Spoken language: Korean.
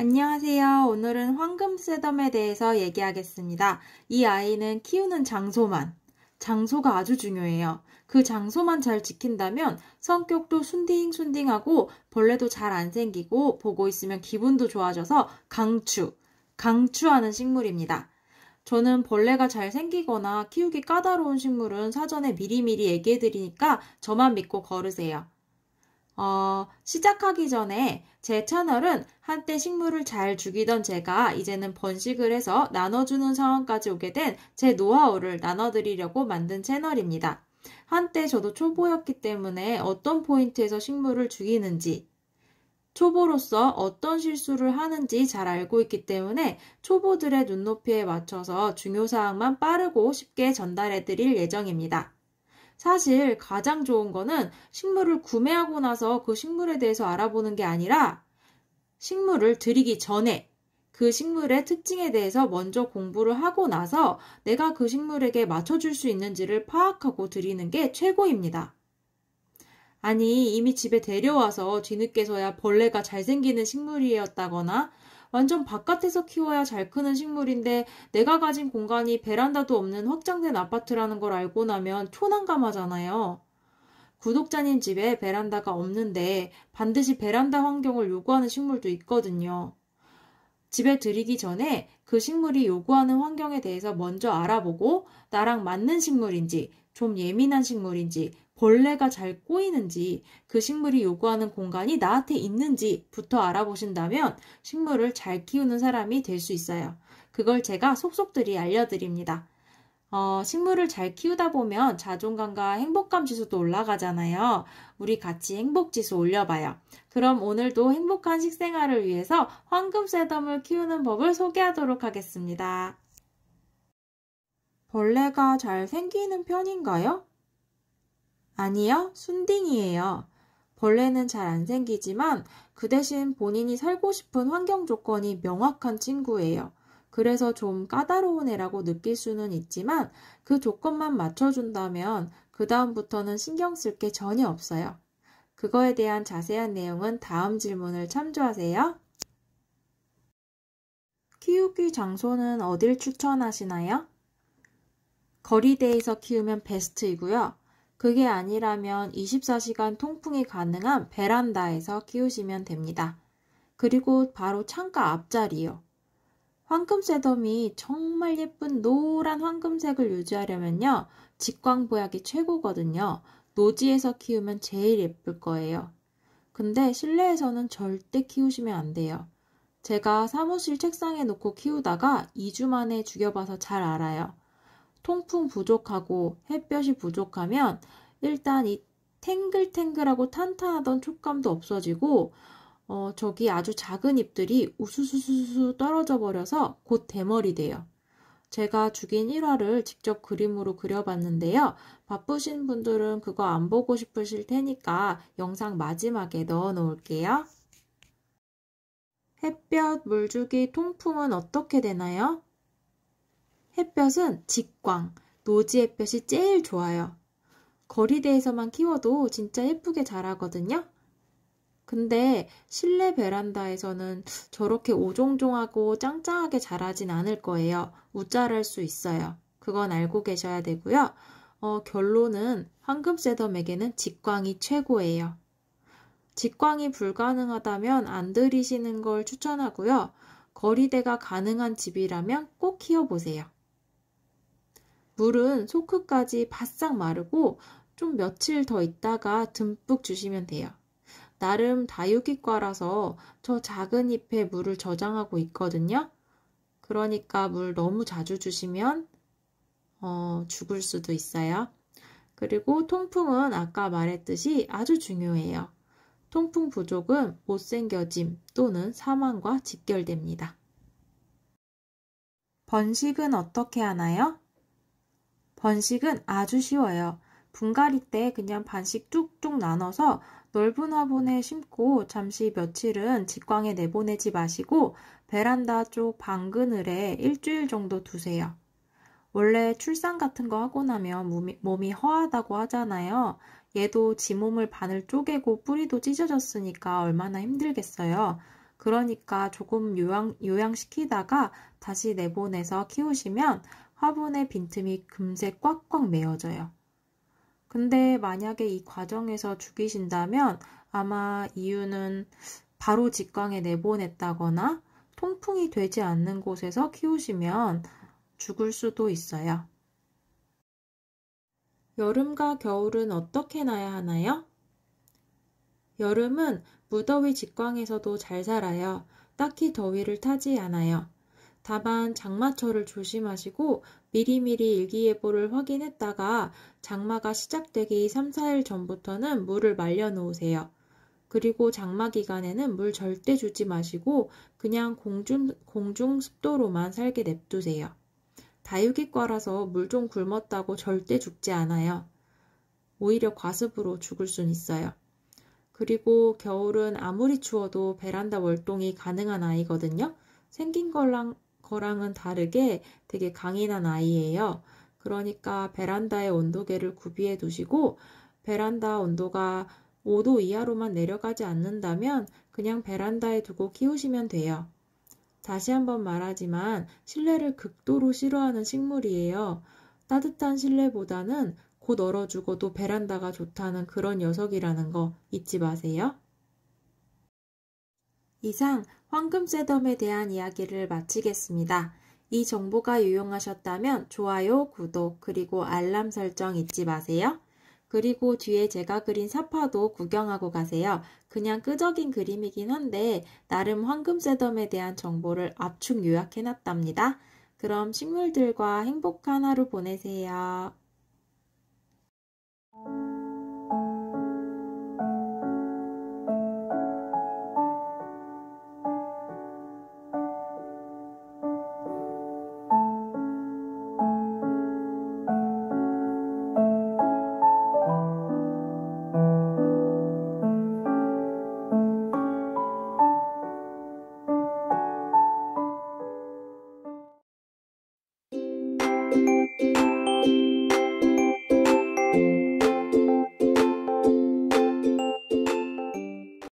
안녕하세요. 오늘은 황금세덤에 대해서 얘기하겠습니다. 이 아이는 키우는 장소만, 장소가 아주 중요해요. 그 장소만 잘 지킨다면 성격도 순딩순딩하고 벌레도 잘 안 생기고 보고 있으면 기분도 좋아져서 강추, 강추하는 식물입니다. 저는 벌레가 잘 생기거나 키우기 까다로운 식물은 사전에 미리미리 얘기해드리니까 저만 믿고 걸으세요. 어, 시작하기 전에 제 채널은 한때 식물을 잘 죽이던 제가 이제는 번식을 해서 나눠주는 상황까지 오게 된 제 노하우를 나눠드리려고 만든 채널입니다. 한때 저도 초보였기 때문에 어떤 포인트에서 식물을 죽이는지, 초보로서 어떤 실수를 하는지 잘 알고 있기 때문에 초보들의 눈높이에 맞춰서 중요사항만 빠르고 쉽게 전달해 드릴 예정입니다. 사실 가장 좋은 거는 식물을 구매하고 나서 그 식물에 대해서 알아보는 게 아니라 식물을 들이기 전에 그 식물의 특징에 대해서 먼저 공부를 하고 나서 내가 그 식물에게 맞춰줄 수 있는지를 파악하고 드리는 게 최고입니다. 아니, 이미 집에 데려와서 뒤늦게서야 벌레가 잘생기는 식물이었다거나 완전 바깥에서 키워야 잘 크는 식물인데 내가 가진 공간이 베란다도 없는 확장된 아파트라는 걸 알고 나면 초난감하잖아요. 구독자님 집에 베란다가 없는데 반드시 베란다 환경을 요구하는 식물도 있거든요. 집에 들이기 전에 그 식물이 요구하는 환경에 대해서 먼저 알아보고 나랑 맞는 식물인지 좀 예민한 식물인지 벌레가 잘 꼬이는지 그 식물이 요구하는 공간이 나한테 있는지부터 알아보신다면 식물을 잘 키우는 사람이 될 수 있어요. 그걸 제가 속속들이 알려드립니다. 어, 식물을 잘 키우다 보면 자존감과 행복감 지수도 올라가잖아요. 우리 같이 행복 지수 올려봐요. 그럼 오늘도 행복한 식생활을 위해서 황금 새덤을 키우는 법을 소개하도록 하겠습니다. 벌레가 잘 생기는 편인가요? 아니요, 순딩이에요. 벌레는 잘 안 생기지만 그 대신 본인이 살고 싶은 환경 조건이 명확한 친구예요. 그래서 좀 까다로운 애라고 느낄 수는 있지만 그 조건만 맞춰준다면 그다음부터는 신경 쓸 게 전혀 없어요. 그거에 대한 자세한 내용은 다음 질문을 참조하세요. 키우기 장소는 어딜 추천하시나요? 거리대에서 키우면 베스트이고요. 그게 아니라면 24시간 통풍이 가능한 베란다에서 키우시면 됩니다. 그리고 바로 창가 앞자리요. 황금새덤이 정말 예쁜 노란 황금색을 유지하려면요. 직광보약이 최고거든요. 노지에서 키우면 제일 예쁠 거예요. 근데 실내에서는 절대 키우시면 안 돼요. 제가 사무실 책상에 놓고 키우다가 2주 만에 죽여봐서 잘 알아요. 통풍 부족하고 햇볕이 부족하면 일단 이 탱글탱글하고 탄탄하던 촉감도 없어지고 어, 저기 아주 작은 잎들이 우수수수수 떨어져 버려서 곧 대머리 돼요. 제가 죽인 1화를 직접 그림으로 그려봤는데요. 바쁘신 분들은 그거 안 보고 싶으실 테니까 영상 마지막에 넣어 놓을게요. 햇볕, 물주기, 통풍은 어떻게 되나요? 햇볕은 직광, 노지 햇볕이 제일 좋아요. 거리대에서만 키워도 진짜 예쁘게 자라거든요. 근데 실내 베란다에서는 저렇게 오종종하고 짱짱하게 자라진 않을 거예요. 우짤할 수 있어요. 그건 알고 계셔야 되고요. 어, 결론은 황금새덤에게는 직광이 최고예요. 직광이 불가능하다면 안 들이시는 걸 추천하고요. 거리대가 가능한 집이라면 꼭 키워보세요. 물은 소크까지 바싹 마르고 좀 며칠 더 있다가 듬뿍 주시면 돼요. 나름 다육이과라서 저 작은 잎에 물을 저장하고 있거든요. 그러니까 물 너무 자주 주시면 어, 죽을 수도 있어요. 그리고 통풍은 아까 말했듯이 아주 중요해요. 통풍 부족은 못생겨짐 또는 사망과 직결됩니다. 번식은 어떻게 하나요? 번식은 아주 쉬워요. 분갈이 때 그냥 반씩 쭉쭉 나눠서 넓은 화분에 심고 잠시 며칠은 직광에 내보내지 마시고 베란다 쪽방 그늘에 일주일 정도 두세요. 원래 출산 같은 거 하고 나면 몸이, 몸이 허하다고 하잖아요. 얘도 지 몸을 반을 쪼개고 뿌리도 찢어졌으니까 얼마나 힘들겠어요. 그러니까 조금 요양, 요양시키다가 다시 내보내서 키우시면 화분의 빈틈이 금세 꽉꽉 메어져요. 근데 만약에 이 과정에서 죽이신다면 아마 이유는 바로 직광에 내보냈다거나 통풍이 되지 않는 곳에서 키우시면 죽을 수도 있어요. 여름과 겨울은 어떻게 나야 하나요? 여름은 무더위 직광에서도 잘 살아요. 딱히 더위를 타지 않아요. 다만 장마철을 조심하시고 미리미리 일기예보를 확인했다가 장마가 시작되기 3, 4일 전부터는 물을 말려놓으세요. 그리고 장마 기간에는 물 절대 주지 마시고 그냥 공중, 공중 습도로만 살게 냅두세요. 다육이과라서 물 좀 굶었다고 절대 죽지 않아요. 오히려 과습으로 죽을 순 있어요. 그리고 겨울은 아무리 추워도 베란다 월동이 가능한 아이거든요. 생긴 거랑 거랑은 다르게 되게 강인한 아이예요. 그러니까 베란다의 온도계를 구비해 두시고 베란다 온도가 5도 이하로만 내려가지 않는다면 그냥 베란다에 두고 키우시면 돼요. 다시 한번 말하지만 실내를 극도로 싫어하는 식물이에요. 따뜻한 실내보다는 곧 얼어 죽어도 베란다가 좋다는 그런 녀석이라는 거 잊지 마세요. 이상 황금세덤에 대한 이야기를 마치겠습니다. 이 정보가 유용하셨다면 좋아요, 구독, 그리고 알람 설정 잊지 마세요. 그리고 뒤에 제가 그린 사파도 구경하고 가세요. 그냥 끄적인 그림이긴 한데 나름 황금세덤에 대한 정보를 압축 요약해놨답니다. 그럼 식물들과 행복한 하루 보내세요.